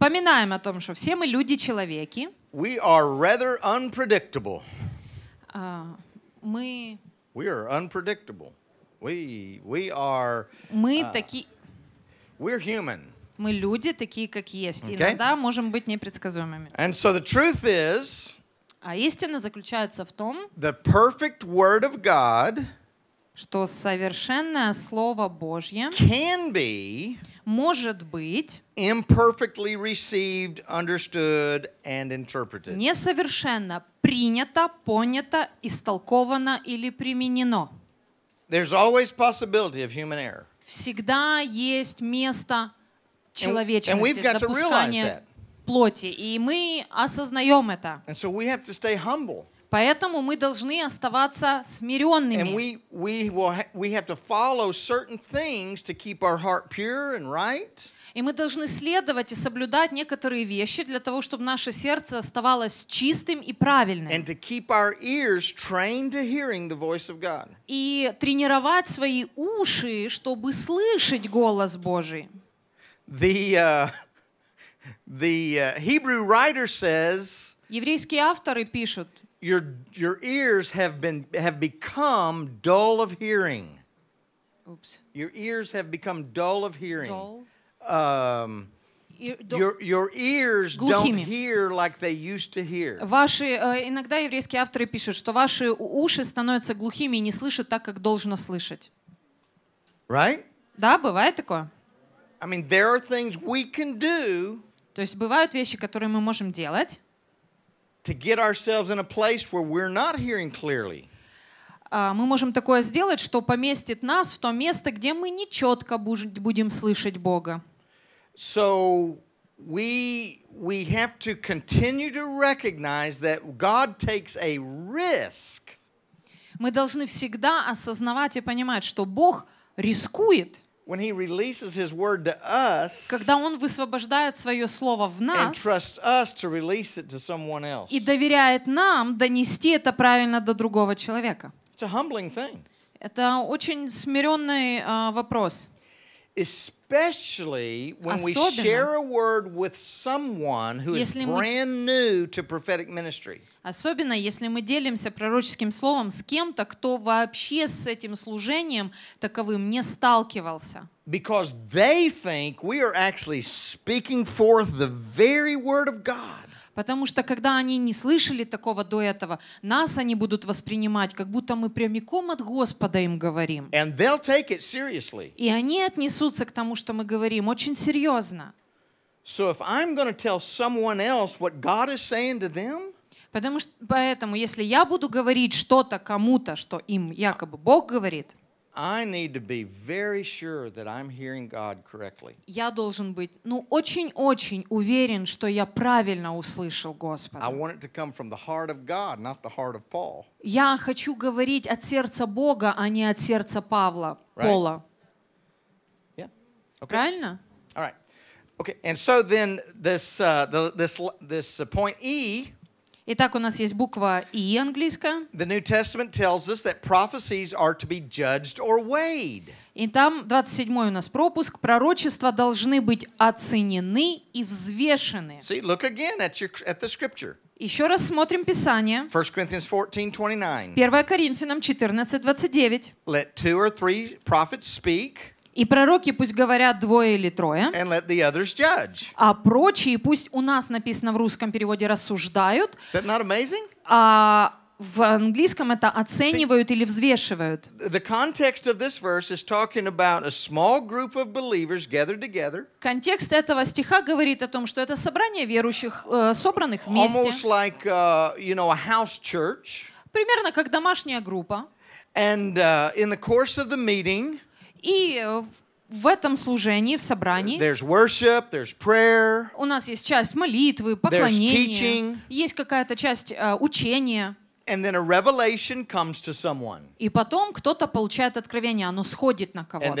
вспоминаем о том, что все мы люди-человеки. We are rather unpredictable. Uh, мы... We are unpredictable. We, we are... Мы uh, такие... We're human. Мы люди такие, как есть. Okay? Иногда можем быть непредсказуемыми. And so the truth is... А истина заключается в том... The perfect word of God что совершенное Слово Божье can be может быть несовершенно принято, понято, истолковано или применено. There's always possibility of human error. Всегда есть место человечности, and we've допускания плоти, и мы осознаем это. And so we have to stay humble. Поэтому мы должны оставаться смиренными. И мы должны следовать и соблюдать некоторые вещи для того, чтобы наше сердце оставалось чистым и правильным. И тренировать свои уши, чтобы слышать голос Божий. The, uh, the uh, Hebrew writer says, Еврейские авторы пишут, your, your ears have, been, have become dull of hearing. Oops. Your ears have become dull of hearing. Dull? Um, your, your ears don't hear like they used to hear. Ваши, э, иногда еврейские авторы пишут, что ваши уши становятся глухими и не слышат так, как должно слышать. Right? Да, бывает такое. I mean, there are things we can do. То есть бывают вещи, которые мы можем делать. to get ourselves in a place where we're not hearing clearly. А, мы можем такое сделать, что поместит нас в то место, где мы нечетко будем слышать Бога. So we we have to continue to recognize that God takes a risk. Мы должны всегда осознавать и понимать, что Бог рискует when he releases his word to us, когда он высвобождает свое слово в нас, and trusts us to release it to someone else. и доверяет нам донести это правильно до другого человека. It's a humbling thing. Это очень смиренный uh, вопрос. especially when we share a word with someone who is brand new to prophetic ministry. Особенно, если мы делимся пророческим словом с кем-то, кто вообще с этим служением таковым не сталкивался. Because they think we are actually speaking forth the very word of God. Потому что когда они не слышали такого до этого, нас они будут воспринимать, как будто мы прямиком от Господа им говорим. And take it И они отнесутся к тому, что мы говорим, очень серьезно. So if I'm tell else what God is to them, Потому что, поэтому, если я буду говорить что-то кому-то, что им якобы Бог говорит, I need to be very sure that I'm hearing God correctly. Я должен быть, ну, очень-очень уверен, что я правильно услышал Господа. I want it to come from the heart of God, not the heart of Paul. Я хочу говорить от сердца Бога, а не от сердца Павла, Пола. Yeah. Okay. Правильно? All right. Okay. And so then this uh, the, this this point E Итак, у нас есть буква И английская. The New Testament tells us that prophecies are to be judged or weighed. И там 27 у нас пропуск. Пророчества должны быть оценены и взвешены. See, look again at, your, at the scripture. Еще раз смотрим Писание. 1 Коринфянам 14, 29. Let two or three prophets speak. И пророки пусть говорят двое или трое. And let the others judge. А прочие пусть у нас написано в русском переводе рассуждают. Is that not amazing? А в английском это оценивают или взвешивают. The context of this verse is talking about a small group of believers gathered together. Контекст этого стиха говорит о том, что это собрание верующих, э, собранных вместе. Almost like, uh, you know, a house church. Примерно как домашняя группа. And uh, in the course of the meeting. И э, в этом служении, в собрании there's worship, there's prayer, у нас есть часть молитвы, поклонения, есть какая-то часть э, учения. And then a revelation comes to someone. И потом кто-то получает откровение, оно сходит на кого-то. И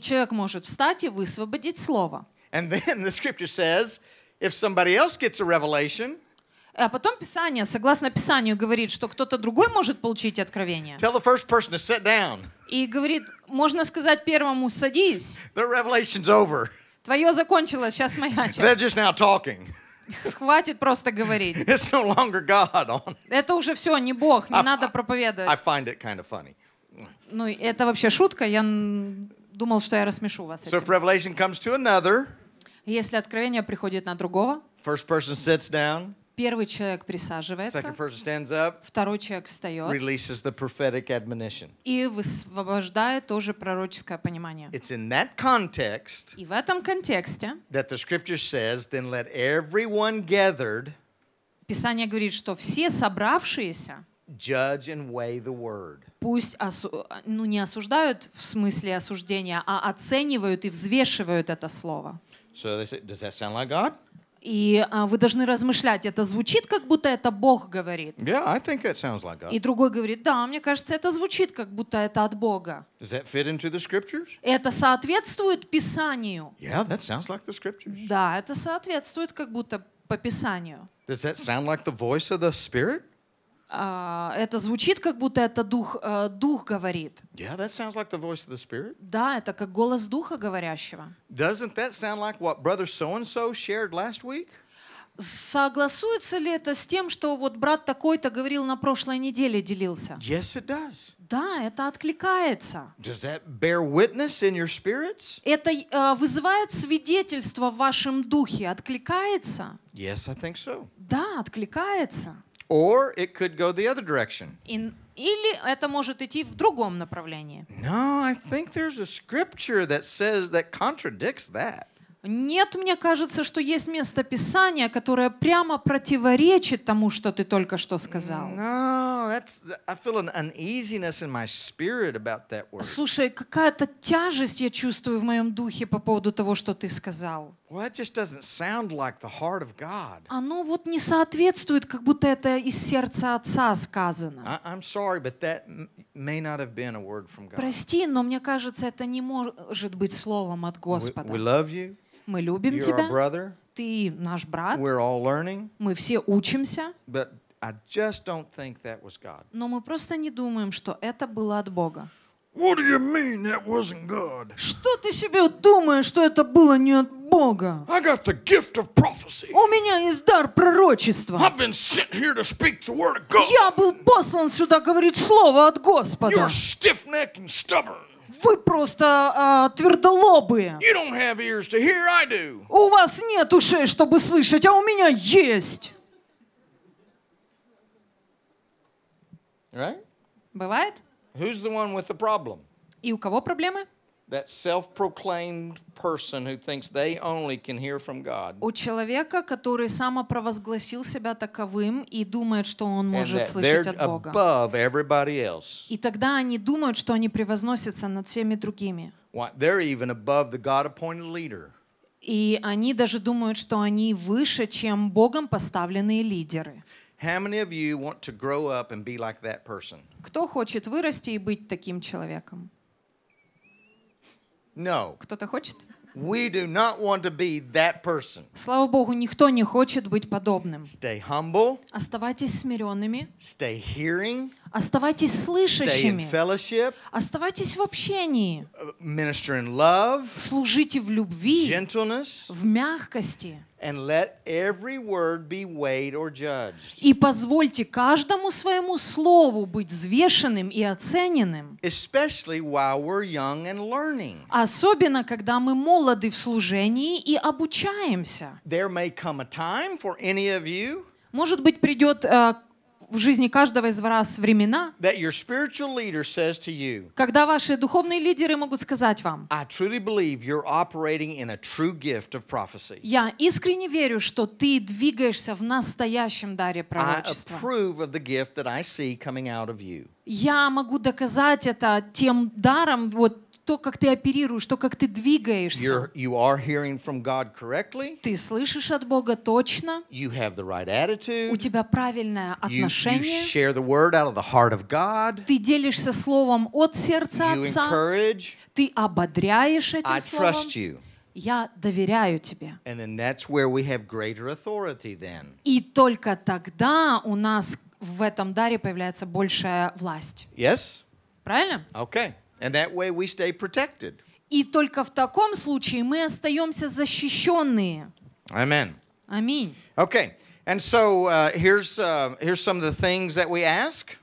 человек может встать и высвободить слово. And then the scripture says, if somebody else gets a revelation, а потом Писание, согласно Писанию, говорит, что кто-то другой может получить откровение. Tell the first person to sit down. И говорит, можно сказать первому, садись. Твое закончилось, сейчас моя часть. They're Хватит просто говорить. no Это уже все, не Бог, не I, надо проповедовать. I find it kind of funny. Ну, это вообще шутка, я думал, что я рассмешу вас so этим. If comes to another, Если откровение приходит на другого, first person sits down, Первый человек присаживается. Up, второй человек встает. И высвобождает тоже пророческое понимание. Context, и в этом контексте says, gathered, Писание говорит, что все собравшиеся пусть осу... ну, не осуждают в смысле осуждения, а оценивают и взвешивают это слово. So they say, Does that sound like God? И а, вы должны размышлять. Это звучит, как будто это Бог говорит. Yeah, I think that sounds like God. И другой говорит, да, мне кажется, это звучит, как будто это от Бога. Does that fit into the scriptures? Это соответствует Писанию. Yeah, that sounds like the scriptures. Да, это соответствует, как будто по Писанию. Does that sound like the voice of the Spirit? А, это звучит, как будто это дух, э, дух говорит. Yeah, that sounds like the voice of the Spirit. Да, это как голос духа говорящего. Doesn't that sound like what brother so-and-so shared last week? Согласуется ли это с тем, что вот брат такой-то говорил на прошлой неделе, делился? Yes, it does. Да, это откликается. Does that bear witness in your spirits? Это uh, вызывает свидетельство в вашем духе, откликается? Yes, I think so. Да, откликается. Or it could go the other direction. Или это может идти в другом направлении. No, I think there's a scripture that says that contradicts that. Нет, мне кажется, что есть место Писания, которое прямо противоречит тому, что ты только что сказал. No, Слушай, какая-то тяжесть я чувствую в моем духе по поводу того, что ты сказал. Well, that just doesn't sound like the heart Оно вот не соответствует, как будто это из сердца Отца сказано. Прости, но мне кажется, это не может быть словом от Господа. Мы любим тебя. Ты наш брат. Мы все учимся. I just don't think that was God. Но мы просто не думаем, что это было от Бога. What do you mean that wasn't God? Что ты себе думаешь, что это было не от Бога? I got the gift of prophecy. У меня есть дар пророчества. I've been sent here to speak the word of God. Я был послан сюда говорить слово от Господа. You're stiff-necked and stubborn. Вы просто э, твердолобые. You don't have ears to hear, I do. У вас нет ушей, чтобы слышать, а у меня есть. Right? Бывает? Who's the one with the problem? И у кого проблемы? That self-proclaimed person who thinks they only can hear from God. У человека, который самопровозгласил себя таковым и думает, что он может слышать от Бога. Above everybody else. И тогда они думают, что они превозносятся над всеми другими. They're even above the God-appointed leader. И они даже думают, что они выше, чем Богом поставленные лидеры. How many of you want to grow up and be like that person? Кто хочет вырасти и быть таким человеком? No. Кто-то хочет? We do not want to be that person. Слава Богу, никто не хочет быть подобным. Stay humble. Оставайтесь смиренными. Stay hearing. Оставайтесь слышащими. Оставайтесь в общении. Love, служите в любви, в мягкости. И позвольте каждому своему слову быть взвешенным и оцененным. Особенно, когда мы молоды в служении и обучаемся. Может быть, придет э, в жизни каждого из вас времена, that your says to you, когда ваши духовные лидеры могут сказать вам, I truly you're in a true gift of Я искренне верю, что ты двигаешься в настоящем даре пророчества. Я могу доказать это тем даром, вот то, как ты оперируешь, то, как ты двигаешься. you are from God Ты слышишь от Бога точно. You have the right У тебя правильное отношение. You, you share the word out of the heart of God. Ты делишься словом от сердца Отца. Encourage. Ты ободряешь этим I словом. Trust you. Я доверяю тебе. И только тогда у нас в этом даре появляется большая власть. Yes? Правильно? Okay. And that way we stay protected. И только в таком случае мы остаемся защищенные. Amen. Аминь. Okay. And so uh, here's, uh, here's some of the things that we ask.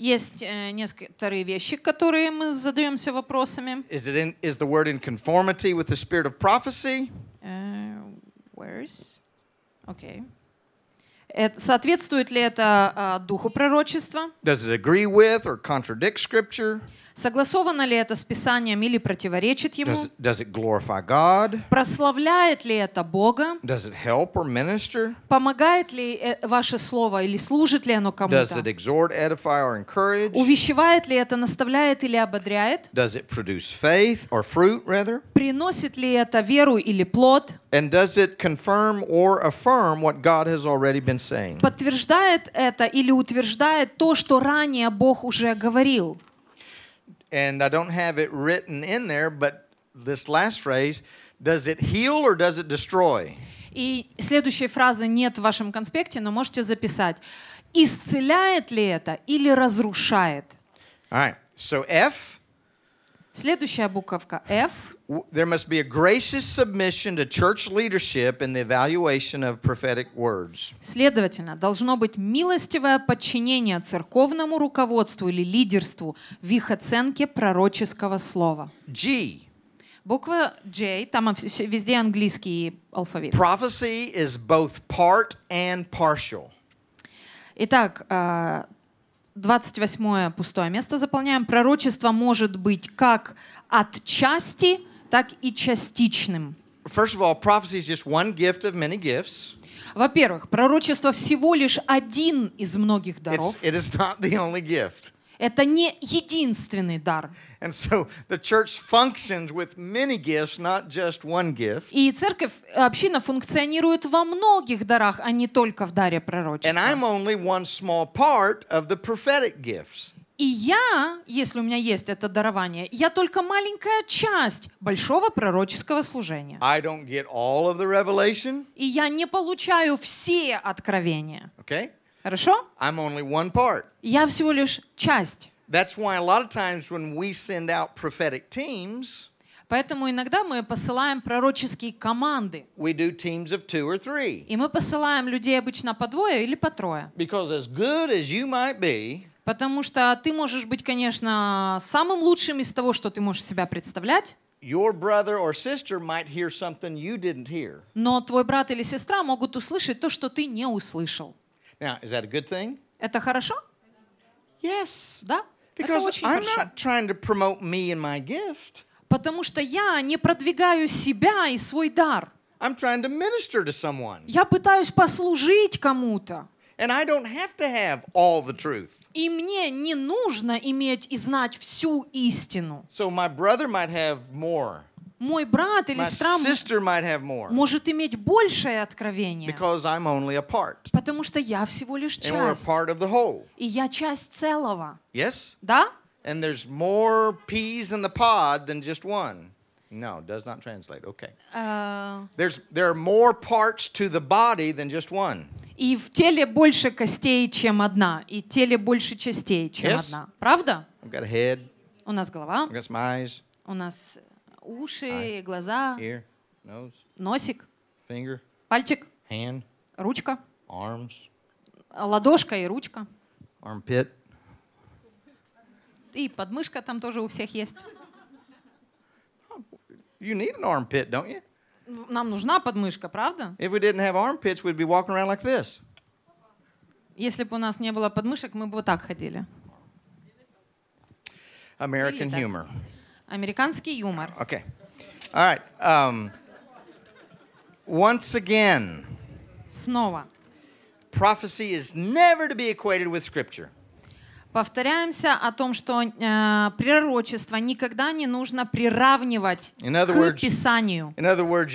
Есть э, некоторые вещи, которые мы задаемся вопросами. Is, it in, is the word in conformity with the spirit of prophecy? Uh, where's? Okay. Это, соответствует ли это uh, духу пророчества? Does it agree with or contradict scripture? Согласовано ли это с Писанием или противоречит ему? Does, does it God? Прославляет ли это Бога? Does it help or Помогает ли э, ваше слово или служит ли оно кому-то? Does it exhort, edify or encourage? Увещевает ли это, наставляет или ободряет? Does it produce faith or fruit rather? Приносит ли это веру или плод? And does it confirm or affirm what God has already been saying? Подтверждает это или утверждает то, что ранее Бог уже говорил? and I don't have it written in there, but this last phrase, does it heal or does it destroy? И следующей фразы нет в вашем конспекте, но можете записать. Исцеляет ли это или разрушает? All right. So F Следующая буковка F. There must be a gracious submission to church leadership in the evaluation of prophetic words. Следовательно, должно быть милостивое подчинение церковному руководству или лидерству в их оценке пророческого слова. G. Буква J, там везде английский алфавит. Prophecy is both part and partial. Итак, э, 28 пустое место заполняем. Пророчество может быть как отчасти, так и частичным. Во-первых, пророчество всего лишь один из многих даров. It's, it is not the only gift. Это не единственный дар. And so the church functions with many gifts, not just one gift. И церковь, община функционирует во многих дарах, а не только в даре пророчества. And I'm only one small part of the prophetic gifts. И я, если у меня есть это дарование, я только маленькая часть большого пророческого служения. И я не получаю все откровения. Okay? Хорошо? I'm only one part. Я всего лишь часть. That's why a lot of times when we send out prophetic teams, Поэтому иногда мы посылаем пророческие команды. We do teams of two or three. И мы посылаем людей обычно по двое или по трое. Because as good as you might be, Потому что ты можешь быть, конечно, самым лучшим из того, что ты можешь себя представлять. Your brother or sister might hear something you didn't hear. Но твой брат или сестра могут услышать то, что ты не услышал. Now, is that a good thing? Это хорошо? Yes. Да? Because Это очень I'm хорошо. not trying to promote me and my gift. Потому что я не продвигаю себя и свой дар. I'm trying to minister to someone. Я пытаюсь послужить кому-то. And I don't have to have all the truth. И мне не нужно иметь и знать всю истину. So my brother might have more мой брат или сестра может иметь большее откровение, потому что я всего лишь часть, и я часть целого. Yes? Да? And there's more peas in the pod than just one. No, does not translate. Okay. Uh, There's there are more parts to the body than just one. И в теле больше костей, чем одна, и теле больше частей, чем yes? одна. Правда? I've got a head. У нас голова. I've got some eyes. У нас э, уши, глаза, носик, пальчик, ручка, ладошка и ручка, И подмышка там тоже у всех есть. Нам нужна подмышка, правда? Если бы у нас не было подмышек, мы бы вот так ходили. American humor. Американский юмор. Okay. All right. Um, once again. Снова. Prophecy is never to be equated with scripture. повторяемся о том, что э, пророчество никогда не нужно приравнивать к words, Писанию. Words,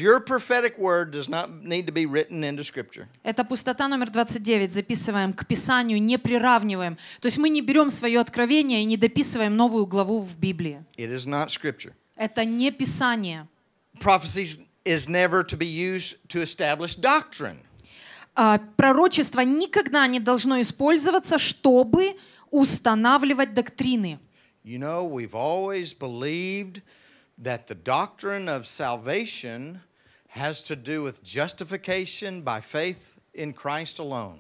Это пустота номер 29. Записываем к Писанию, не приравниваем. То есть мы не берем свое откровение и не дописываем новую главу в Библии. Это не Писание. Prophecies is never to be used to establish doctrine. А, пророчество никогда не должно использоваться, чтобы устанавливать доктрины. You know, we've always believed that the doctrine of salvation has to do with justification by faith in Christ alone.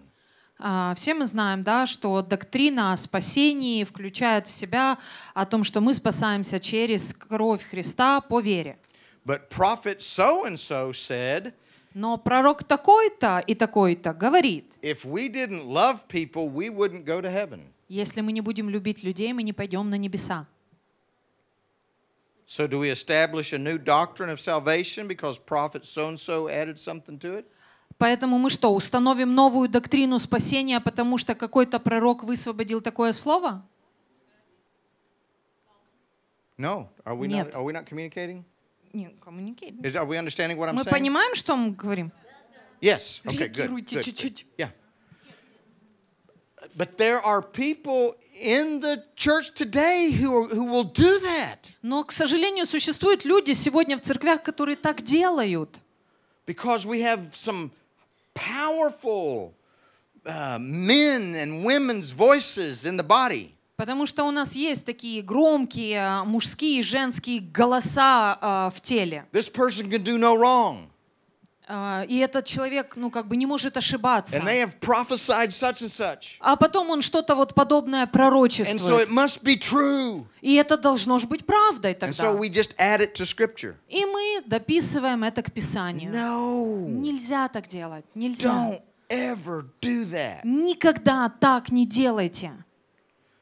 Uh, все мы знаем, да, что доктрина о спасении включает в себя о том, что мы спасаемся через кровь Христа по вере. But prophet so and so said, но пророк такой-то и такой-то говорит. people, Если мы не будем любить людей, мы не пойдем на небеса. So do we establish a new doctrine of salvation because prophet so-and-so added something to it? Поэтому мы что, установим новую доктрину спасения, потому что какой-то пророк высвободил такое слово? No. Are we Нет. Not, are we not communicating? Не, communicate. Is, are we understanding what I'm Мы saying? понимаем, что мы говорим? Yes. Okay, good. good, good. Yeah. But there are people in the church today who, are, who will do that. Но, к сожалению, существуют люди сегодня в церквях, которые так делают. Because we have some powerful uh, men and women's voices in the body. Потому что у нас есть такие громкие э, мужские и женские голоса э, в теле. This person can do no wrong. Э, и этот человек, ну, как бы не может ошибаться. Such such. А потом он что-то вот подобное пророчествует. So И это должно же быть правдой тогда. So to И мы дописываем это к Писанию. No. Нельзя так делать. Нельзя. Никогда так не делайте.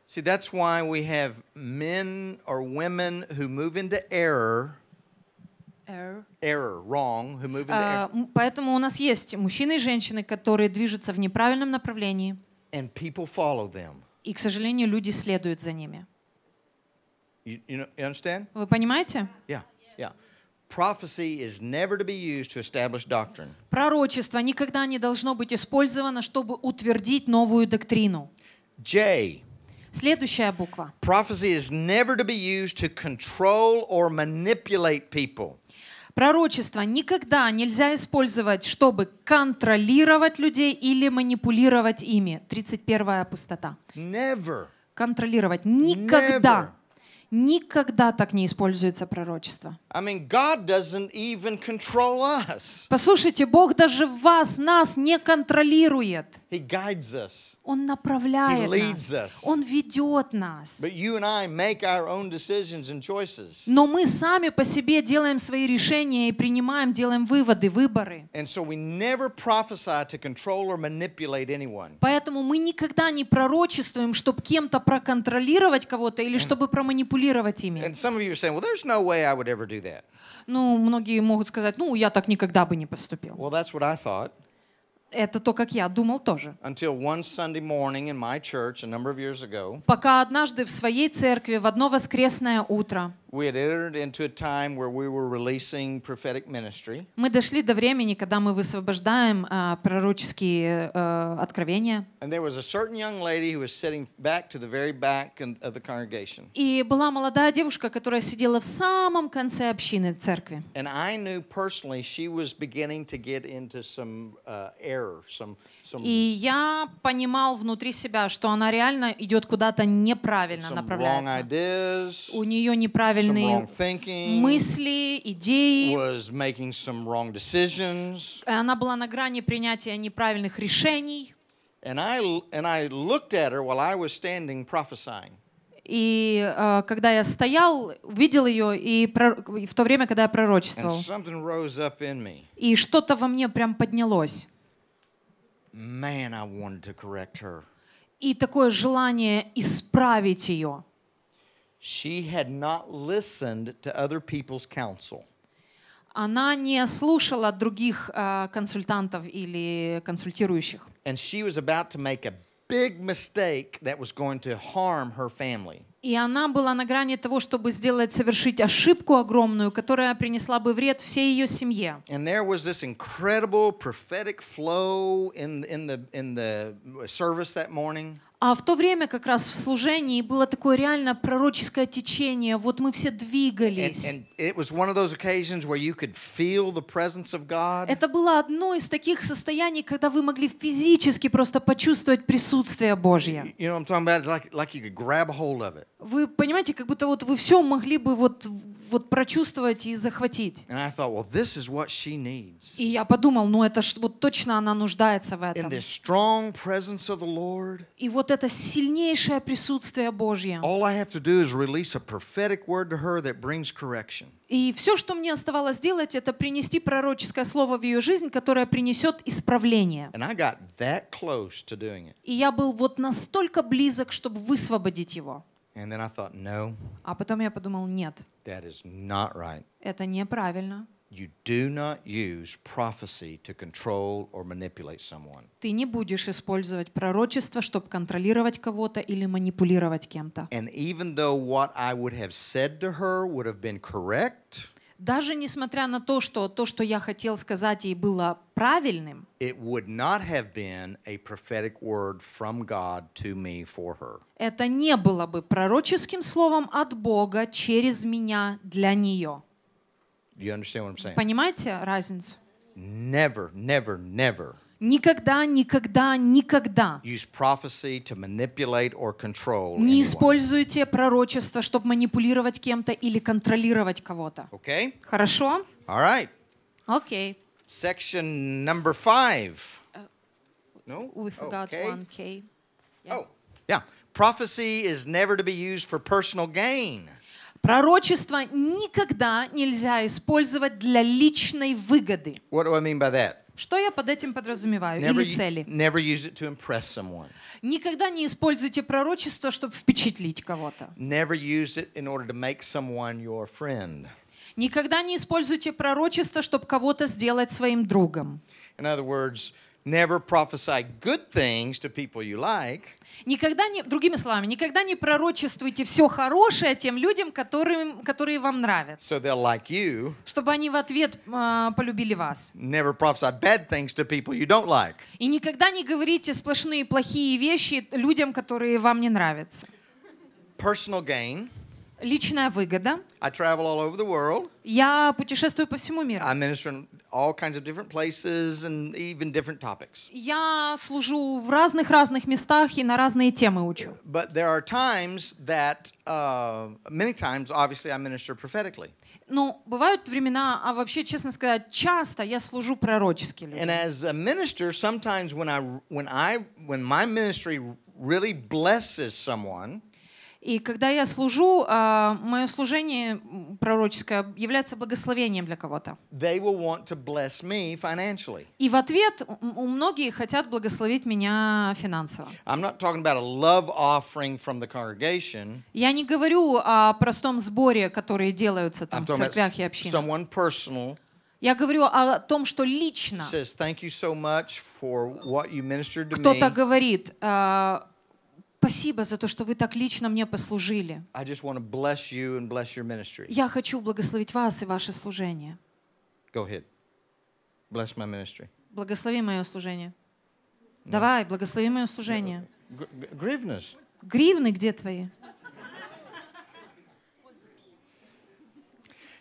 See, that's why we have men or women who move into error. Error. Error, wrong, who move into а, error. поэтому у нас есть мужчины и женщины, которые движутся в неправильном направлении. And people follow them. И, к сожалению, люди следуют за ними. You, you, know, you understand? Вы понимаете? Yeah, yeah. Prophecy is never to be used to establish doctrine. Пророчество никогда не должно быть использовано, чтобы утвердить новую доктрину. J. Следующая буква. Prophecy is never to be used to control or manipulate people. Пророчество никогда нельзя использовать, чтобы контролировать людей или манипулировать ими. 31 пустота. Never. Контролировать. Никогда. Never. Никогда так не используется пророчество. I mean, God doesn't even control us. Послушайте, Бог даже вас, нас не контролирует. He guides us. Он направляет He leads нас. Us. Он ведет нас. But you and I make our own decisions and choices. Но мы сами по себе делаем свои решения и принимаем, делаем выводы, выборы. And so we never prophesy to control or manipulate anyone. Поэтому мы никогда не пророчествуем, чтобы кем-то проконтролировать кого-то или чтобы проманипулировать ими. And some of you are saying, well, there's no way I would ever do that. Ну, многие могут сказать, ну, я так никогда бы не поступил. Well, that's what I thought. Это то, как я думал тоже. Until one Sunday morning in my church a number of years ago. Пока однажды в своей церкви в одно воскресное утро. We had entered into a time where we were releasing prophetic ministry. Мы дошли до времени, когда мы высвобождаем uh, пророческие uh, откровения. And there was a certain young lady who was sitting back to the very back of the congregation. И была молодая девушка, которая сидела в самом конце общины церкви. And I knew personally she was beginning to get into some uh, error, some и я понимал внутри себя, что она реально идет куда-то неправильно направляется. У нее неправильные мысли, идеи. Она была на грани принятия неправильных решений. И э, когда я стоял, видел ее, и про... в то время, когда я пророчествовал. И что-то во мне прям поднялось. Man, I wanted to correct her. И такое желание исправить ее. She had not listened to other people's counsel. Она не слушала других uh, консультантов или консультирующих. And she was about to make a big mistake that was going to harm her family. И она была на грани того, чтобы сделать, совершить ошибку огромную, которая принесла бы вред всей ее семье. And there was this incredible prophetic flow in in the in the service that morning. А в то время как раз в служении было такое реально пророческое течение. Вот мы все двигались. Это было одно из таких состояний, когда вы могли физически просто почувствовать присутствие Божье. Вы понимаете, как будто вот вы все могли бы вот вот прочувствовать и захватить. Thought, well, и я подумал, ну это ж вот точно она нуждается в этом. Lord, и вот это сильнейшее присутствие Божье. И все, что мне оставалось делать, это принести пророческое слово в ее жизнь, которое принесет исправление. И я был вот настолько близок, чтобы высвободить его. And then I thought, no. А потом я подумал, нет. That is not right. Это неправильно. You do not use prophecy to control or manipulate someone. Ты не будешь использовать пророчество, чтобы контролировать кого-то или манипулировать кем-то. And even though what I would have said to her would have been correct, даже несмотря на то, что то, что я хотел сказать, и было правильным, это не было бы пророческим словом от Бога через меня для нее. Понимаете разницу? Never, never, never. Никогда, никогда, никогда не используйте пророчество, чтобы манипулировать кем-то или контролировать кого-то. Okay? Хорошо? All right. Okay. Section number five. Uh, no? We forgot okay. one K. Yeah. Oh, yeah. Prophecy is never to be used for personal gain. Пророчество никогда нельзя использовать для личной выгоды. What do I mean by that? Что я под этим подразумеваю? Never, Или цели? Never use it to impress someone. Никогда не используйте пророчество, чтобы впечатлить кого-то. Никогда не используйте пророчество, чтобы кого-то сделать своим другом. In other words, Never prophesy good things to people you like. Никогда не, другими словами, никогда не пророчествуйте все хорошее тем людям, которым, которые вам нравятся. So they'll like you. Чтобы они в ответ э, полюбили вас. Never prophesy bad things to people you don't like. И никогда не говорите сплошные плохие вещи людям, которые вам не нравятся. Personal gain личная выгода. I travel all over the world. Я путешествую по всему миру. I minister in all kinds of different places and even different topics. Я служу в разных разных местах и на разные темы учу. But there are times that uh, many times obviously I minister prophetically. Ну, бывают времена, а вообще, честно сказать, часто я служу пророчески людям. And as a minister, sometimes when I when I when my ministry really blesses someone, и когда я служу, а, мое служение пророческое является благословением для кого-то. И в ответ у многих хотят благословить меня финансово. Я не говорю о простом сборе, которые делаются там в церквях и общинах. Я говорю о том, что лично кто-то говорит, а, спасибо за то, что вы так лично мне послужили. Я хочу благословить вас и ваше служение. Go ahead. Bless my ministry. Благослови мое служение. No. Давай, благослови мое служение. Гривнес. Гривны где твои?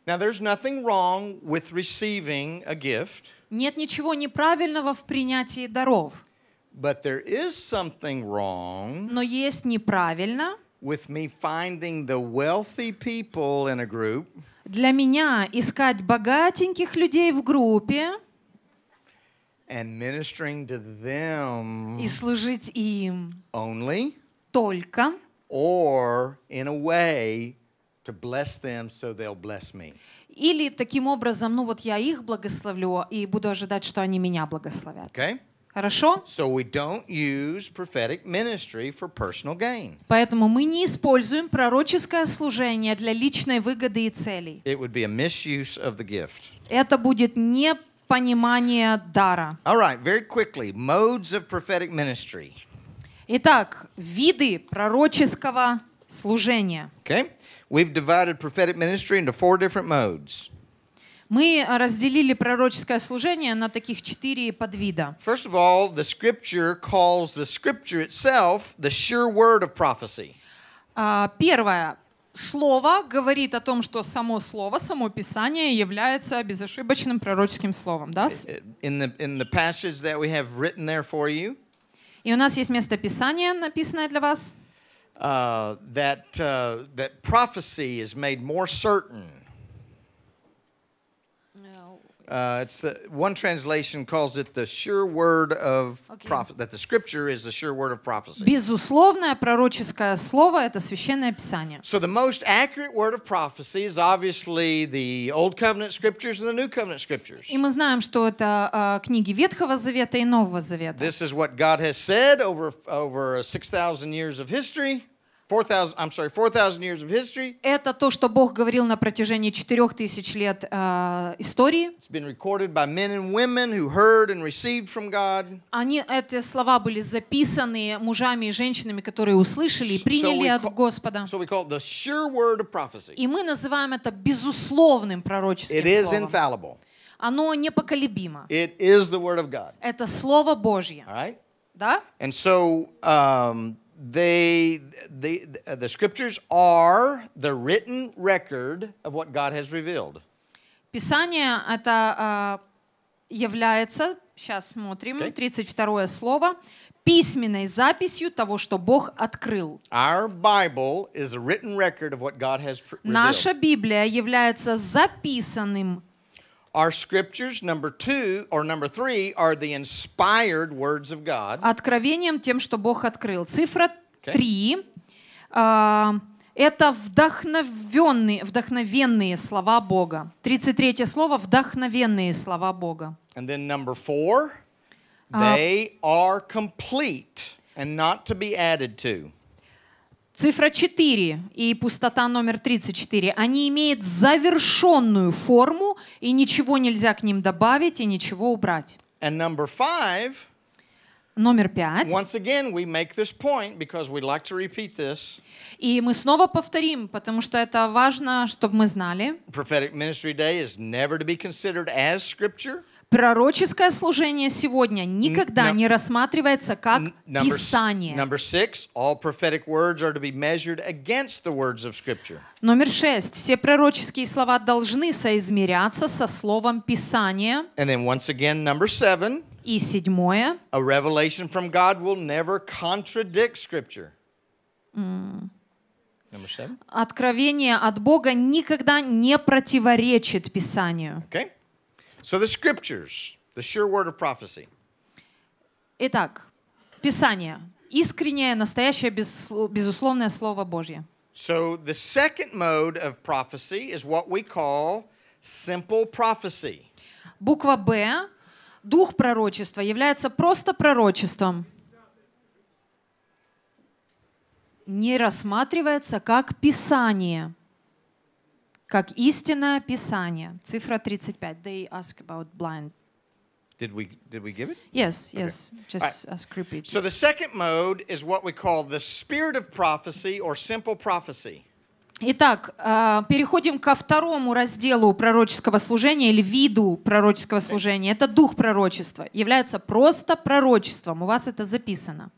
Now, there's nothing wrong with receiving a gift. Нет ничего неправильного в принятии даров. But there is something wrong. Но есть неправильно. With me finding the wealthy people in a group. Для меня искать богатеньких людей в группе. And ministering to them. И служить им. Only. Только. Or in a way to bless them so they'll bless me. Или таким образом, ну вот я их благословлю и буду ожидать, что они меня благословят. Okay? Хорошо? So we don't use prophetic ministry for personal gain. Поэтому мы не используем пророческое служение для личной выгоды и целей. It would be a misuse of the gift. Это будет не понимание дара. All right, very quickly, modes of prophetic ministry. Итак, виды пророческого служения. Okay, we've divided prophetic ministry into four different modes. Мы э, разделили пророческое служение на таких четыре подвида. First of all, the scripture calls the scripture itself the sure word of prophecy. А, первое. Слово говорит о том, что само слово, само Писание является безошибочным пророческим словом. Да? Э, э, in the, in the passage that we have written there for you, и у нас есть место Писания, написанное для вас. Uh, that, uh, that is made more Uh, it's the, one translation calls it the sure word of okay. prophet, that the scripture is the sure word of prophecy. Безусловное пророческое слово это священное писание. So the most accurate word of prophecy is obviously the Old Covenant scriptures and the New Covenant scriptures. И мы знаем, что это uh, книги Ветхого Завета и Нового Завета. This is what God has said over over 6000 years of history. 4,000, I'm sorry, 4,000 years of history. Это то, что Бог говорил на протяжении 4000 лет э, истории. It's been recorded by men and women who heard and received from God. Они эти слова были записаны мужами и женщинами, которые услышали и приняли от Господа. So we call it the sure word of prophecy. И мы называем это безусловным пророческим словом. It is infallible. Оно непоколебимо. It is the word of God. Это слово Божье. All right? Да? And so um, they, the, the scriptures are the written record of what God has revealed. Писание это является, сейчас смотрим, okay. 32 слово, письменной записью того, что Бог открыл. Our Bible is a written record of what God has revealed. Наша Библия является записанным Our scriptures, number two or number three, are the inspired words of God. Откровением тем, что Бог открыл. Цифра три. Это вдохновенные, вдохновенные слова Бога. 33 слово – вдохновенные слова Бога. And then number four, they are complete and not to be added to. Цифра 4 и пустота номер 34, они имеют завершенную форму, и ничего нельзя к ним добавить и ничего убрать. And number five, Номер пять. Once again, we make this point because we like to repeat this. И мы снова повторим, потому что это важно, чтобы мы знали. Prophetic ministry day is never to be considered as scripture пророческое служение сегодня никогда не рассматривается как Писание. Номер шесть. Все пророческие слова должны соизмеряться со словом Писания. И седьмое. A revelation from God will never contradict Scripture. Откровение от Бога никогда не противоречит Писанию. Okay. So the scriptures, the sure word of prophecy. Итак, Писание, искреннее, настоящее, безусловное слово Божье. So the second mode of prophecy is what we call simple prophecy. Буква Б, дух пророчества, является просто пророчеством. Не рассматривается как Писание. как истинное Писание. Цифра 35. They ask about blind. Did we did we give it? Yes, yes. Okay. Just right. ask repeat. So the second mode is what we call the spirit of prophecy or simple prophecy. Итак, а, переходим ко второму разделу пророческого служения или виду пророческого служения. Это дух пророчества. Является просто пророчеством. У вас это записано.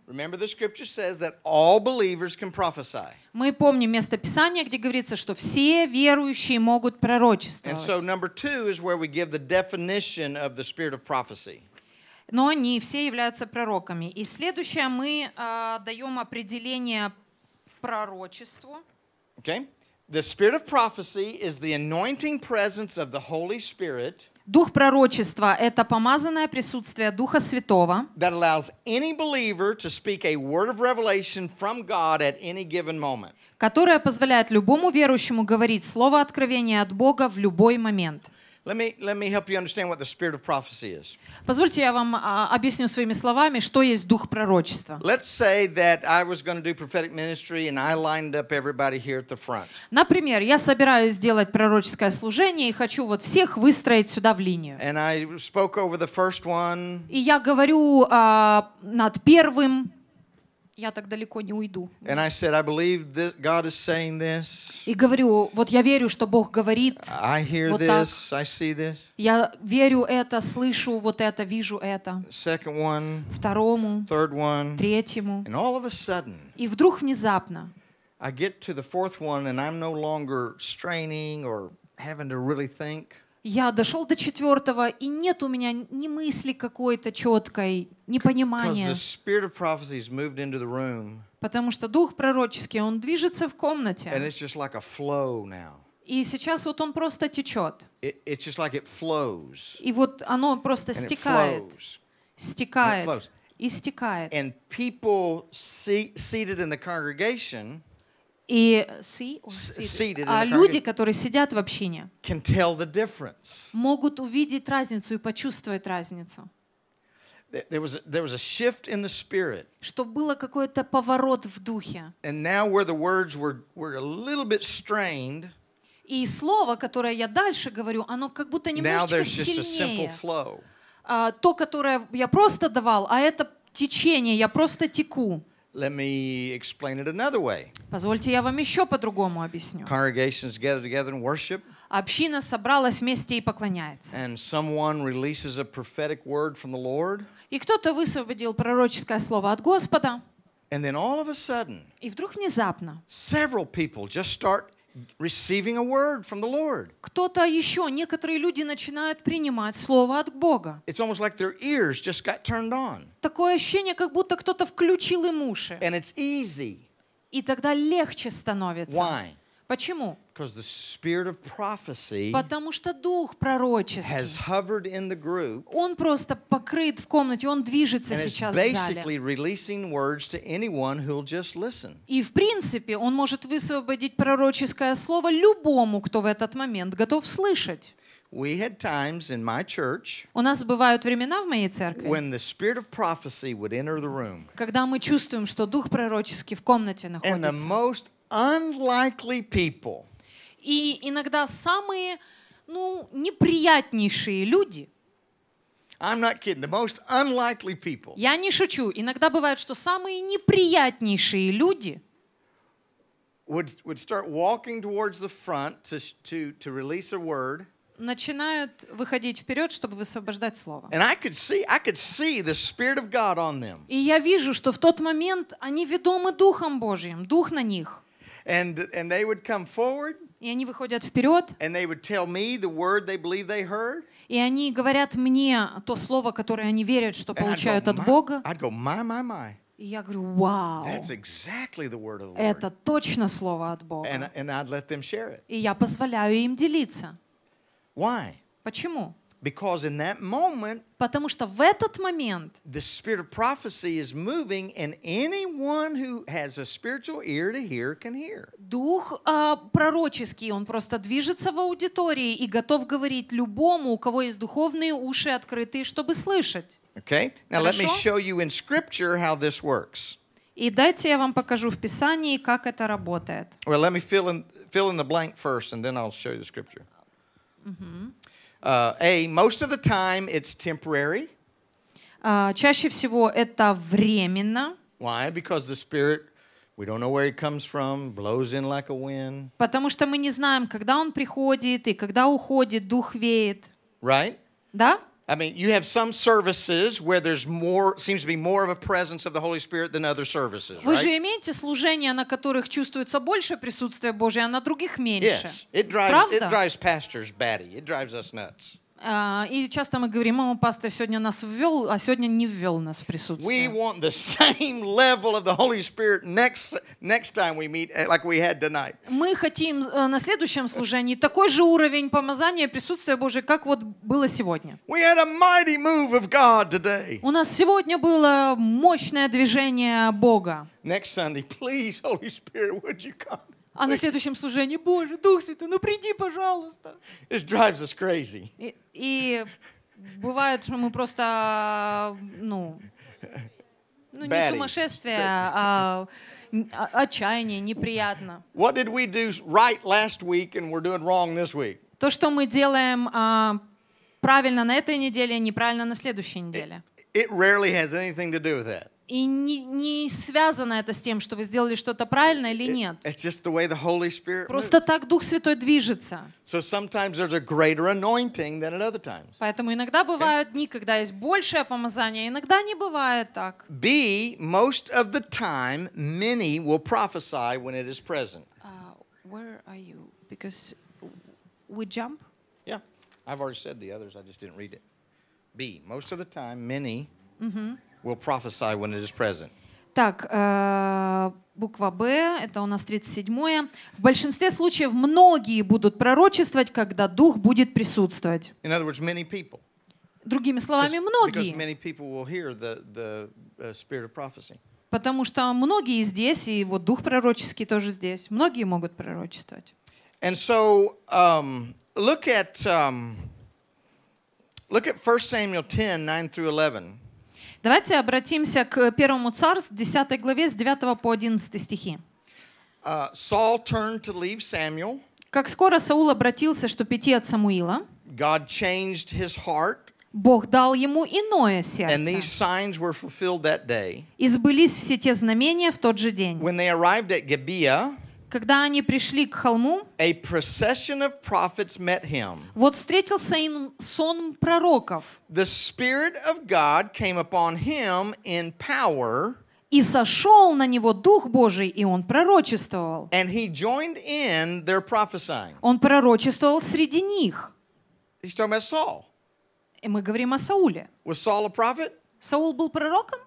Мы помним место Писания, где говорится, что все верующие могут пророчествовать. Но они все являются пророками. И следующее мы а, даем определение пророчеству. Okay? The spirit of prophecy is the anointing presence of the Holy Spirit. Дух пророчества – это помазанное присутствие Духа Святого, которое позволяет любому верующему говорить слово откровения от Бога в любой момент. Позвольте я вам а, объясню своими словами, что есть дух пророчества. Например, я собираюсь сделать пророческое служение и хочу вот всех выстроить сюда в линию. И я говорю а, над первым я так далеко не уйду. And I said, I believe that God is saying this. И говорю, вот я верю, что Бог говорит. I hear вот this, так. I see this. Я верю это, слышу вот это, вижу это. Second one. Второму. Third one. Третьему. And all of a sudden. И вдруг внезапно. I get to the fourth one, and I'm no longer straining or having to really think. я дошел до четвертого, и нет у меня ни мысли какой-то четкой, ни понимания. Потому что дух пророческий, он движется в комнате. Like и сейчас вот он просто течет. It, like и вот оно просто and стекает. Стекает. И стекает. And people see, seated in the congregation, и а люди, которые сидят в общине, могут увидеть разницу и почувствовать разницу. Что было какой-то поворот в духе. и слово, которое я дальше говорю, оно как будто немножечко сильнее. А, то, которое я просто давал, а это течение, я просто теку. Let me explain it another way. Позвольте, я вам еще по-другому объясню. Congregations gather together and worship. Община собралась вместе и поклоняется. And someone releases a prophetic word from the Lord. И кто-то высвободил пророческое слово от Господа. And then all of a sudden, и вдруг внезапно, several people just start receiving a word from the Lord. Кто-то еще, некоторые люди начинают принимать слово от Бога. It's almost like their ears just got turned on. Такое ощущение, как будто кто-то включил им уши. And it's easy. И тогда легче становится. Why? Почему? Потому что дух пророческий, он просто покрыт в комнате, он движется сейчас в зале. И в принципе он может высвободить пророческое слово любому, кто в этот момент готов слышать. We had times in my church У нас бывают времена в моей церкви, when the spirit of prophecy would enter the room. когда мы чувствуем, что дух пророческий в комнате находится. And the most unlikely people. И иногда самые, ну, неприятнейшие люди. I'm not kidding. The most unlikely people. Я не шучу. Иногда бывает, что самые неприятнейшие люди would, would start walking towards the front to, to, to release a word. начинают выходить вперед, чтобы высвобождать слово. И я вижу, что в тот момент они ведомы Духом Божьим, Дух на них. And, and they would come forward. И они выходят вперед. And they would tell me the word they believe they heard. И они говорят мне то слово, которое они верят, что получают от Бога. I'd go, my, my, my. И я говорю, вау, That's exactly the word of the Lord. это точно слово от Бога. And, and I'd let them share it. И я позволяю им делиться. Why? Почему? Because in that moment, потому что в этот момент the spirit of prophecy is moving, and anyone who has a spiritual ear to hear can hear. Дух э, пророческий, он просто движется в аудитории и готов говорить любому, у кого есть духовные уши открыты, чтобы слышать. Okay. Now Хорошо? let me show you in Scripture how this works. И дайте я вам покажу в Писании, как это работает. Well, let me fill in fill in the blank first, and then I'll show you the Scripture. Mm-hmm. Uh, a, most of the time it's temporary. Uh, чаще всего это временно. Why? Because the Spirit, we don't know where he comes from, blows in like a wind. Потому что мы не знаем, когда он приходит и когда уходит, дух веет. Right? Да? I mean, you have some services where there's more, seems to be more of a presence of the Holy Spirit than other services. Вы же имеете служения, на которых чувствуется больше присутствие Божье, а на других меньше. Yes, it drives, it drives pastors batty. It drives us nuts. А, и часто мы говорим, мама, пастор сегодня нас ввел, а сегодня не ввел нас в присутствие. Eh, мы хотим э, на следующем служении такой же уровень помазания присутствия Божьего, как вот было сегодня. У нас сегодня было мощное движение Бога. Next Sunday, please, Holy Spirit, would you come? А на следующем служении, Боже, Дух Святой, ну приди, пожалуйста. This drives us crazy. И, и бывает, что мы просто, ну, ну не сумасшествие, а, а, а отчаяние, неприятно. What did we do right last week and we're doing wrong this week? То, что мы делаем а, правильно на этой неделе, неправильно на следующей неделе. It, it rarely has anything to do with that. И не, не связано это с тем, что вы сделали что-то правильно или нет. It, Просто так Дух Святой движется. So Поэтому иногда бывают okay. дни, когда есть большее помазание, иногда не бывает так. B, most of the time, many will prophesy when it is present. Uh, where are you? Because we jump. Yeah, I've already said the others. I just didn't read it. B, most of the time, many. Mm-hmm will prophesy when it is present. Так, э, буква Б, это у нас 37-е. В большинстве случаев многие будут пророчествовать, когда Дух будет присутствовать. In other words, many people. Другими словами, многие. Because many people will hear the, the uh, spirit of prophecy. Потому что многие здесь, и вот Дух пророческий тоже здесь. Многие могут пророчествовать. And so, um, look at, um, look at 1 Samuel 10, 9 through 11. Давайте обратимся к первому царств, 10 главе, с 9 по 11 стихи. Uh, а, Saul turned to leave Samuel. Как скоро Саул обратился, что пяти от Самуила. God changed his heart. Бог дал ему иное сердце. И сбылись все те знамения в тот же день. When they arrived at Gibeah, когда они пришли к холму, a procession of prophets met him. вот встретился им сон пророков. The Spirit of God came upon him in power. И сошел на него Дух Божий, и он пророчествовал. And he joined in their prophesying. Он пророчествовал среди них. He's talking about Saul. И э, мы говорим о Сауле. Was Saul a prophet? Саул был пророком?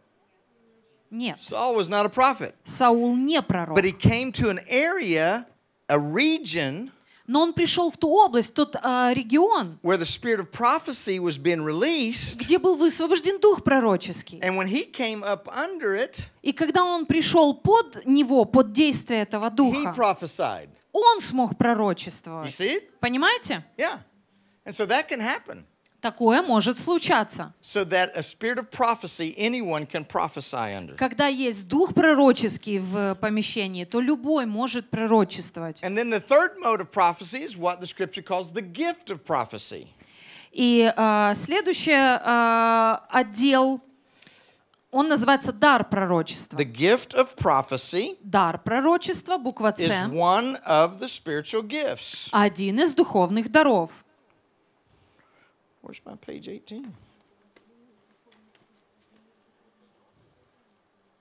Нет. Saul was not a prophet. Саул не пророк. But he came to an area, a region, но он пришел в ту область, тот э, регион, released, где был высвобожден дух пророческий. It, и когда он пришел под него, под действие этого духа, он смог пророчествовать. Понимаете? Yeah. And so that can happen. Такое может случаться. Когда есть дух пророческий в помещении, то любой может пророчествовать. И а, следующий а, отдел он называется дар пророчества. The gift of prophecy дар пророчества, буква С, один из духовных даров. Where's my page 18?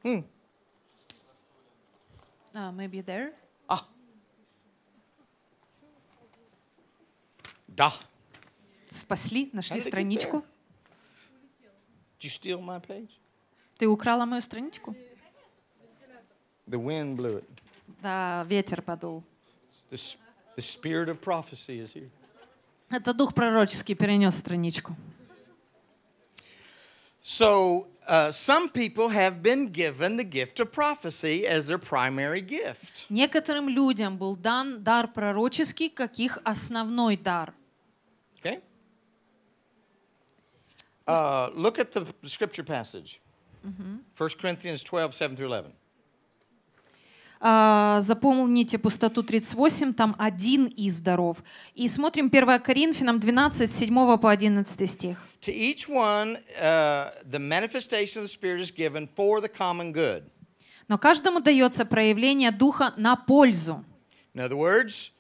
Hmm. Uh, maybe there. Ah. Да. Спасли, нашли страничку. Did you steal my page? Ты украла мою страничку? The wind blew it. Да, ветер подул. The, the spirit of prophecy is here. Это дух пророческий перенес страничку. So uh, some people have been given the gift of prophecy as their primary gift. Некоторым людям был дан дар пророческий, как их основной дар. Okay. Uh, look at the scripture passage. Mm -hmm. 1 Corinthians 12, 7 through 11. А, заполните пустоту 38, там один из здоров. И смотрим 1 Коринфянам 12, 7 по 11 стих. To each one uh, the manifestation of the Spirit is given for the common good. Но каждому дается проявление Духа на пользу. In other words,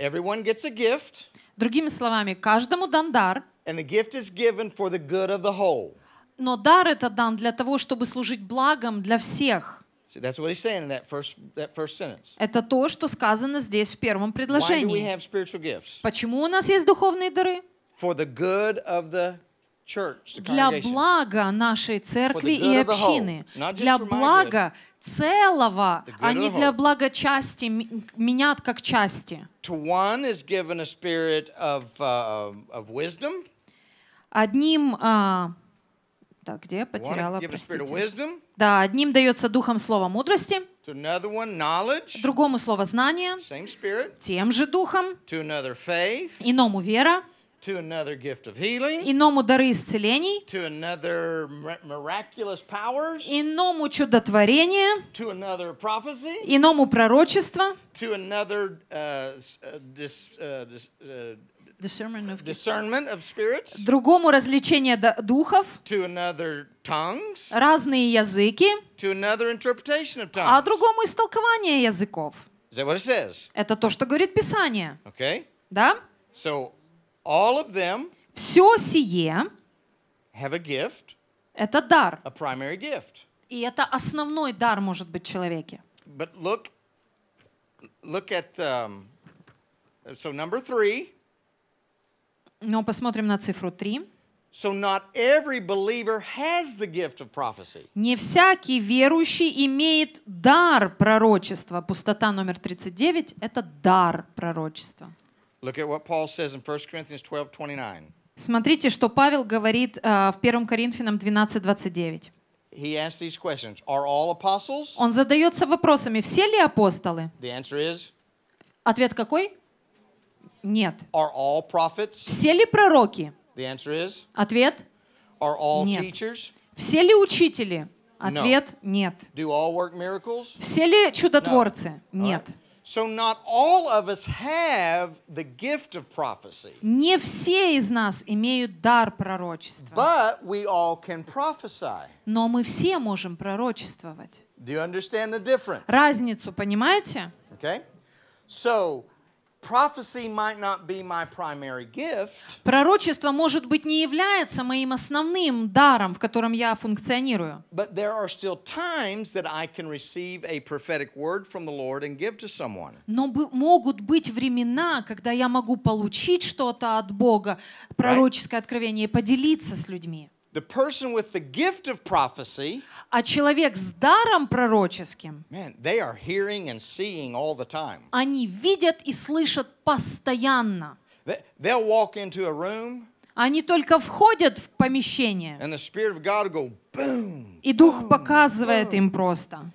everyone gets a gift. Другими словами, каждому дан дар. And the gift is given for the good of the whole. Но дар это дан для того, чтобы служить благом для всех. See, that's what he's saying in that first, that first sentence. Это то, что сказано здесь в первом Why do we предложении. have spiritual gifts? Почему у нас есть духовные дары? For the good of the church, the Для congregation. блага нашей церкви For the и good of the whole, общины, not just для for my good. good. блага целого, The good а of не the для whole. блага части, м- менят как части. To one is given a spirit of, uh, of wisdom, Одним а, да, где потеряла, простите. Да, одним дается духом слово мудрости, другому слово знания, тем же духом, иному вера, to another gift of healing, иному дары исцелений, to another miraculous powers, иному чудотворение, to another prophecy, иному пророчество, to another uh, uh, this, uh, this, uh, discernment of, discernment of spirits, другому развлечение духов, to another tongues, разные языки, to another interpretation of tongues. а другому истолкование языков. Is that what it says? Это то, что говорит Писание. Okay? Да? So, all of them Все сие have a gift, это дар. A primary gift. И это основной дар может быть в человеке. But look, look at, um, so number three. Но посмотрим на цифру 3. So not every believer has the gift of prophecy. Не всякий верующий имеет дар пророчества. Пустота номер 39 — это дар пророчества. Look at what Paul says in 1 Corinthians 12, 29. Смотрите, что Павел говорит uh, в 1 Коринфянам 12, 29. He asks these questions. Are all apostles? Он задается вопросами, все ли апостолы? The answer is... Ответ какой? Нет. Are all prophets? Все ли пророки? The answer is. Ответ? Are all Нет. Teachers? Все ли учители? Ответ no. нет. Do all work miracles? Все ли чудотворцы? No. Нет. Right. So not all of us have the gift of prophecy. Не все из нас имеют дар пророчества. But we all can prophesy. Но мы все можем пророчествовать. Do you understand the difference? Разницу понимаете? Okay. So Пророчество, может быть, не является моим основным даром, в котором я функционирую. Но могут быть времена, когда я могу получить что-то от Бога, пророческое откровение, и поделиться с людьми. The person with the gift of prophecy, а человек с даром пророческим, man, they are hearing and seeing all the time. они видят и слышат постоянно. They'll walk into a room, Они только входят в помещение. Go, boom, и Дух boom, показывает boom. им просто.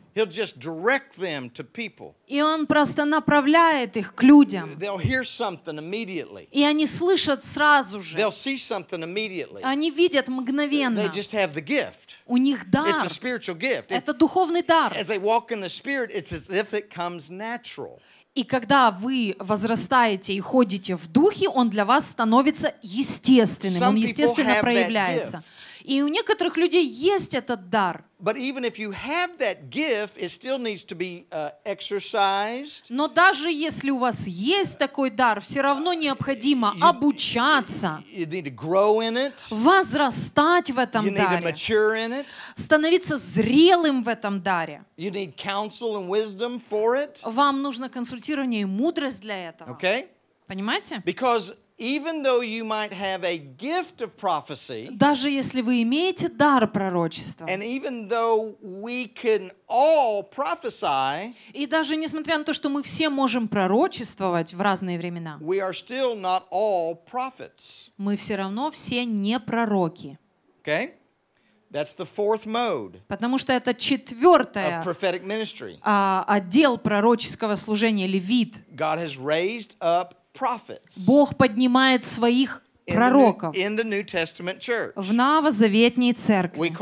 И Он просто направляет их к людям. И они слышат сразу же. Они видят мгновенно. У них дар. Это духовный дар. As they walk in the Spirit, it's as if it comes natural. И когда вы возрастаете и ходите в духе, он для вас становится естественным, он естественно проявляется. Gift. И у некоторых людей есть этот дар. Uh, Но даже если у вас есть такой дар, все равно необходимо обучаться, возрастать в этом даре, становиться зрелым в этом даре. Вам нужно консультирование и мудрость для этого. Понимаете? Because even though you might have a gift of prophecy, даже если вы имеете дар пророчества, and even though we can all prophesy, и даже несмотря на то, что мы все можем пророчествовать в разные времена, we are still not all prophets. мы все равно все не пророки. Okay? That's the fourth mode Потому что это четвертая отдел пророческого служения, левит. God has raised up Бог поднимает своих пророков в Новозаветней церкви.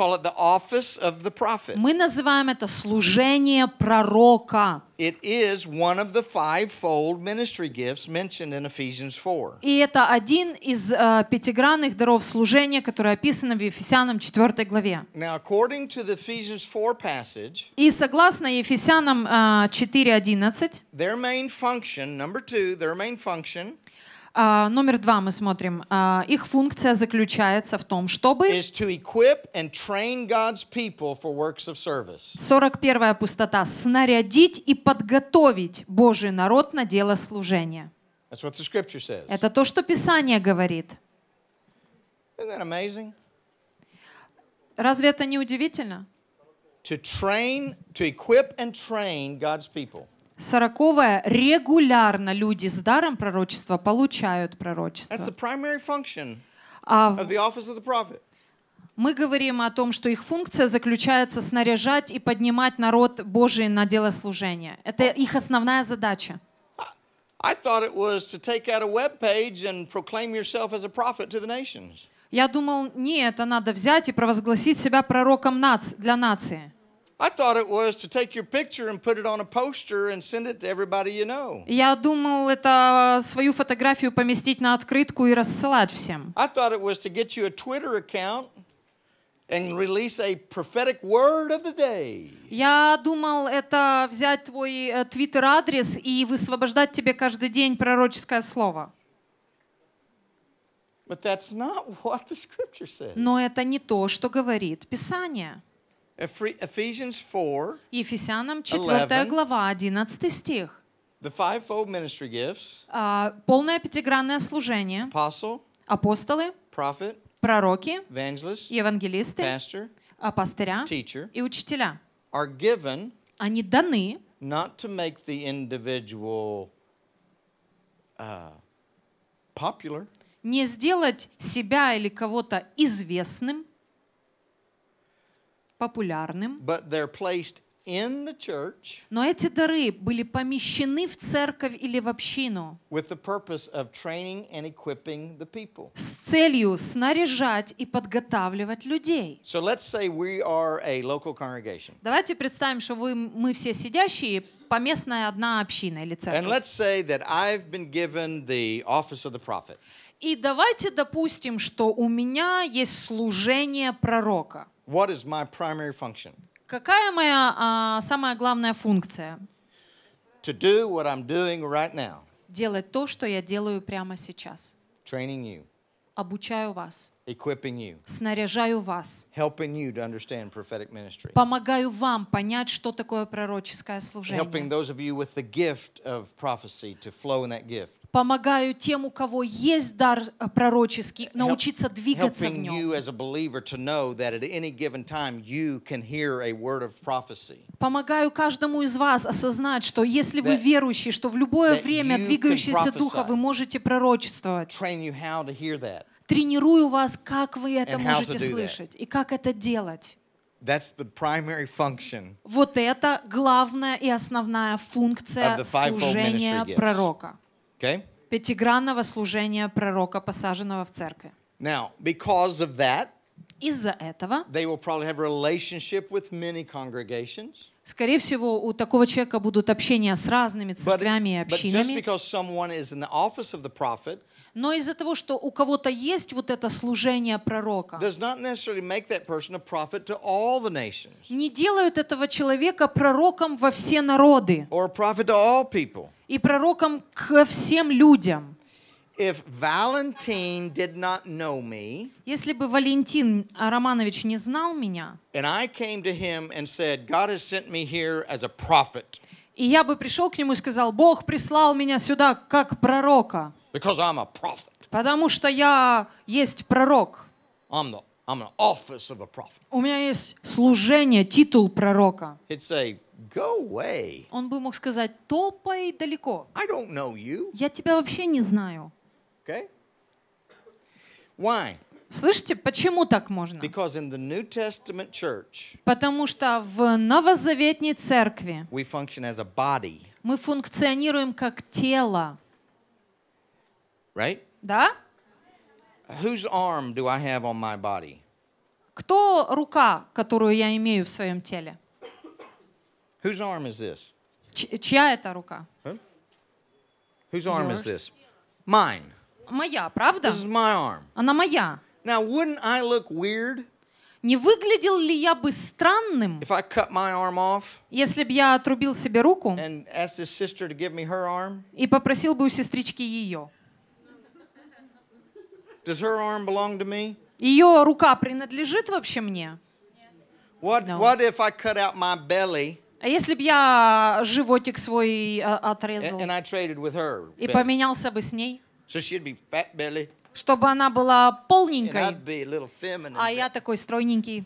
Мы называем это служение пророка. И это один из uh, пятигранных даров служения, которые описаны в Ефесянам 4 главе. Now, according to the Ephesians 4 passage, и согласно Ефесянам uh, э, 4:11, their main function, number two, their main function а, номер два мы смотрим. А, их функция заключается в том, чтобы... 41 пустота. Снарядить и подготовить Божий народ на дело служения. Это то, что Писание говорит. Разве это не удивительно? To train, to equip and train God's people. Сороковое. Регулярно люди с даром пророчества получают пророчество. That's а Мы говорим о том, что их функция заключается снаряжать и поднимать народ Божий на дело служения. Это а их основная задача. А, Я думал, не, это надо взять и провозгласить себя пророком нац для нации. Я думал, это э, свою фотографию поместить на открытку и рассылать всем. I thought it was to get you a Twitter account and release a prophetic word of the day. Я думал, это взять твой твиттер-адрес э, и высвобождать тебе каждый день пророческое слово. But that's not what the scripture says. Но это не то, что говорит Писание. Ефесянам 4 глава, 11 стих. The fivefold ministry gifts, uh, полное пятигранное служение, apostle, апостолы, prophet, пророки, евангелисты, pastor, а, пастыря teacher, и учителя. Are given они даны not to make the individual, uh, popular, не сделать себя или кого-то известным, популярным. But they're placed in the church Но эти дары были помещены в церковь или в общину with the purpose of training and equipping the people. с целью снаряжать и подготавливать людей. So let's say we are a local congregation. Давайте представим, что вы, мы все сидящие, поместная одна община или церковь. And let's say that I've been given the office of the prophet. И давайте допустим, что у меня есть служение пророка. What is my primary function? Какая моя а, самая главная функция? To do what I'm doing right now. Делать то, что я делаю прямо сейчас. Training you. Обучаю вас. Equipping you. Снаряжаю вас. Helping you to understand prophetic ministry. Помогаю вам понять, что такое пророческое служение. Helping those of you with the gift of prophecy to flow in that gift помогаю тем, у кого есть дар э, пророческий, научиться двигаться в нем. Помогаю каждому из вас осознать, что если вы верующий, что в любое время двигающийся Духа вы можете пророчествовать. Тренирую вас, как вы это можете слышать и как это делать. That's the primary function вот это главная и основная функция служения пророка. Okay? Пятигранного служения пророка, посаженного в церкви. Now, because of that, из-за этого they will probably have a relationship with many congregations. Скорее всего, у такого человека будут общения с разными церквями и общинами. But just because someone is in the office of the prophet, но из-за того, что у кого-то есть вот это служение пророка, не делают этого человека пророком во все народы и пророком ко всем людям. If Valentin did not know me, если бы Валентин а, Романович не знал меня, И я бы пришел к нему и сказал, Бог прислал меня сюда как пророка. Because I'm a prophet. Потому что я есть пророк. I'm the, I'm an office of a prophet. У меня есть служение, титул пророка. He'd say, Go away. Он бы мог сказать, топай далеко. I don't know you. Я тебя вообще не знаю. Okay? Why? Слышите, почему так можно? Because in the New Testament church, Потому что в новозаветней церкви we function as a body. мы функционируем как тело. Right? Да? Whose arm do I have on my body? Кто рука, которую я имею в своем теле? Whose arm is this? чья это рука? Huh? Whose arm is this? Mine. Моя, правда? This is my arm. Она моя. Now, wouldn't I look weird? Не выглядел ли я бы странным, If I cut my arm off, если бы я отрубил себе руку and asked this sister to give me her arm, и попросил бы у сестрички ее? Does her arm belong to me? Ее рука принадлежит вообще мне? What, no. what if I cut out my belly? А если бы я животик свой отрезал and, and I traded with her и поменялся бы с ней, so she'd be fat belly, чтобы она была полненькой, and I'd be a little feminine, а я такой стройненький.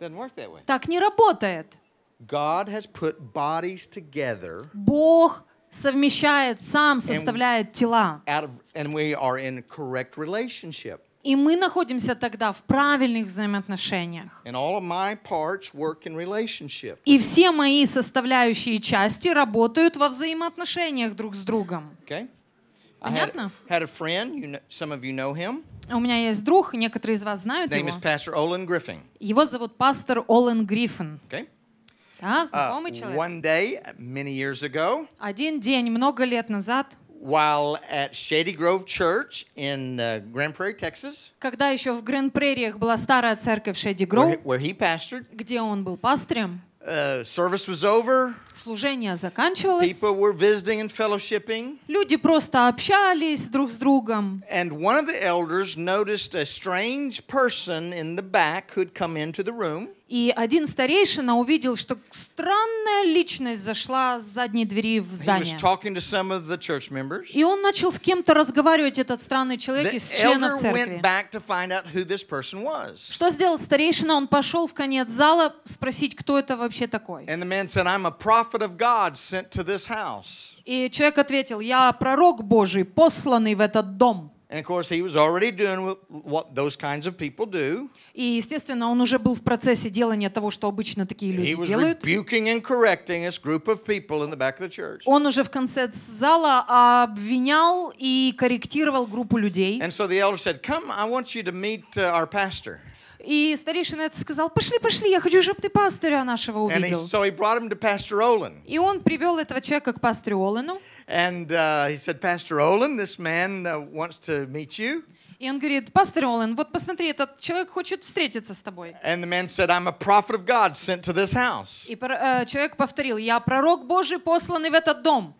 Doesn't work that way. Так не работает. God has put bodies together. Бог совмещает, сам составляет тела. И мы находимся тогда в правильных взаимоотношениях. И все мои составляющие части работают во взаимоотношениях друг с другом. Понятно? А у меня есть друг, некоторые из вас знают его. Его зовут пастор Олен Гриффин. Okay. знакомый uh, человек. One day, many years ago. Один день, много лет назад. While at Shady Grove Church in uh, Grand Prairie, Texas. Когда еще в Гранд Прериях была старая церковь Shady Grove. Where he, where he pastored. Где он был пастырем. Uh, service was over. Служение заканчивалось. People were visiting and fellowshipping. Люди просто общались друг с другом. And one of the elders noticed a strange person in the back who'd come into the room. И один старейшина увидел, что странная личность зашла с задней двери в здание. И он начал с кем-то разговаривать, этот странный человек из членов церкви. Что сделал старейшина? Он пошел в конец зала спросить, кто это вообще такой. И человек ответил, я пророк Божий, посланный в этот дом. And of course, he was already doing what those kinds of people do. И, естественно, он уже был в процессе делания того, что обычно такие люди делают. Он уже в конце зала обвинял и корректировал группу людей. И старейшина это сказал, пошли, пошли, я хочу, чтобы ты пастора нашего увидел. И он привел этого человека к пастору Олену. And uh, he said, Pastor Olin, this man uh, wants to meet you. И он говорит, пастор Олен, вот посмотри, этот человек хочет встретиться с тобой. And the man said, I'm a prophet of God sent to this house. И э, человек повторил, я пророк Божий, посланный в этот дом.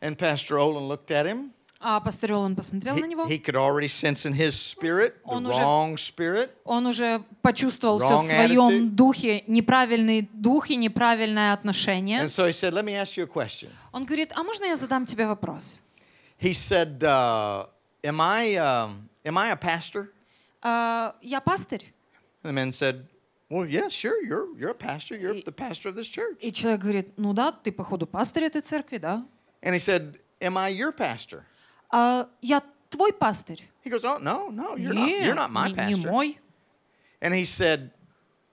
And Pastor Olin looked at him. А пастореллон посмотрел на него. He could already sense in his spirit the wrong spirit. Он уже почувствовал все в своем духе неправильный дух и неправильное отношение. And so he said, "Let me ask you a question." Он говорит, а можно я задам тебе вопрос? He said, uh, "Am I uh, am I a pastor?" Uh, я пастырь. The man said, Well, yeah, sure, you're, you're a pastor, you're the pastor of this church. И человек говорит, ну да, ты походу пастырь этой церкви, да? And he said, am I your pastor? а, я твой пастырь. He goes, oh, no, no, you're, Нет, not, you're not my не, pastor. не мой. And he said,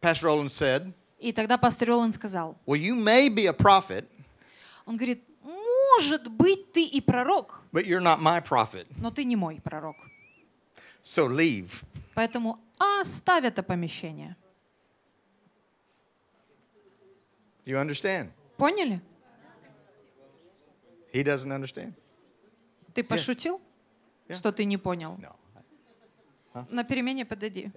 Pastor Roland said, И тогда пастор Роланд сказал, well, you may be a prophet, он говорит, может быть, ты и пророк, but you're not my prophet. но ты не мой пророк. So leave. Поэтому оставь это помещение. You understand? Поняли? He doesn't understand. Ты пошутил, yes. что ты не понял? No. Huh? На перемене подойди.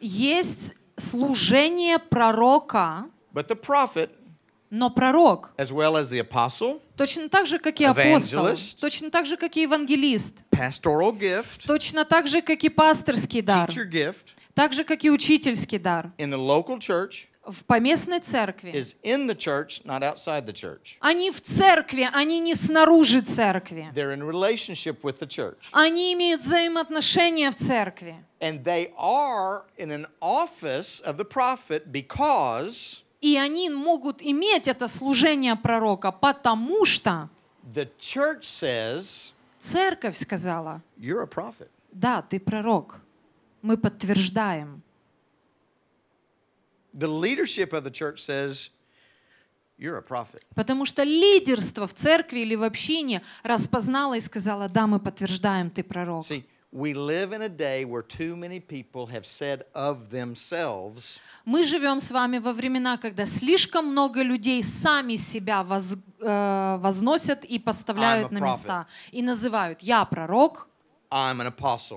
Есть служение пророка. But the prophet но пророк, as well as the apostle, точно так же, как и апостол, точно так же, как и евангелист, pastoral gift, точно так же, как и пасторский дар, teacher gift, так же, как и учительский дар, in the local church, в поместной церкви. Is in the church, not outside the church. Они в церкви, они не снаружи церкви. They're in relationship with the church. Они имеют взаимоотношения в церкви. And they are in an office of the prophet because и они могут иметь это служение пророка, потому что the church says, церковь сказала, You're a prophet. да, ты пророк. Мы подтверждаем. The leadership of the church says, You're a prophet. Потому что лидерство в церкви или в общине распознало и сказало, да, мы подтверждаем, ты пророк. See, Мы живем с вами во времена, когда слишком много людей сами себя воз, э, возносят и поставляют на места и называют: я пророк.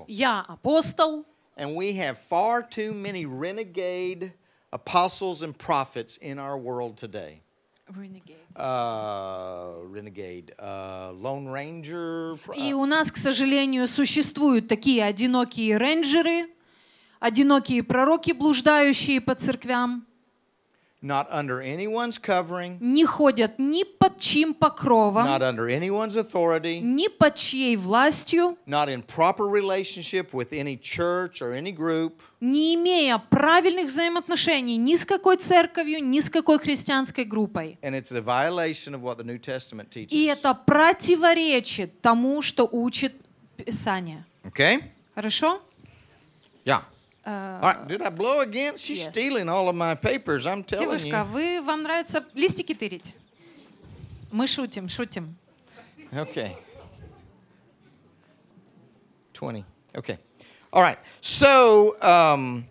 Я апостол. And we have far too many renegade apostles and prophets in our world today? Renegade. Uh, renegade. Lone Ranger. И у нас, к сожалению, существуют такие одинокие рейнджеры, одинокие пророки, блуждающие по церквям. not under anyone's covering, не ходят ни под чьим покровом, not under anyone's authority, ни под чьей властью, not in proper relationship with any church or any group, не имея правильных взаимоотношений ни с какой церковью, ни с какой христианской группой. And it's a violation of what the New Testament teaches. И это противоречит тому, что учит Писание. Okay? Хорошо? Uh, did I blow again? She's yes. stealing all of my papers. I'm telling Девушка, you. вы вам нравится листики тырить? Мы шутим, шутим. Okay. 20. Okay. All right. So, um,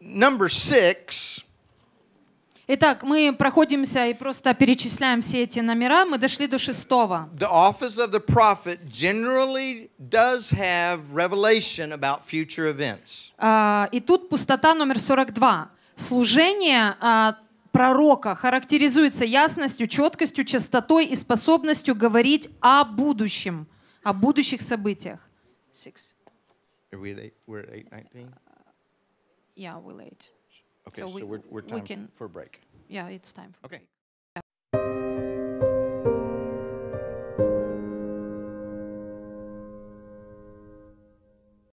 number six. Итак, мы проходимся и просто перечисляем все эти номера. Мы дошли до шестого. The office of the prophet generally does have revelation about future events. Uh, и тут пустота номер 42. Служение uh, пророка характеризуется ясностью, четкостью, частотой и способностью говорить о будущем, о будущих событиях. Six. Are we at We're at 8.19? Uh, yeah, we're late. Okay, so we- we're, we're we can- for break. Yeah, it's time for Okay. break.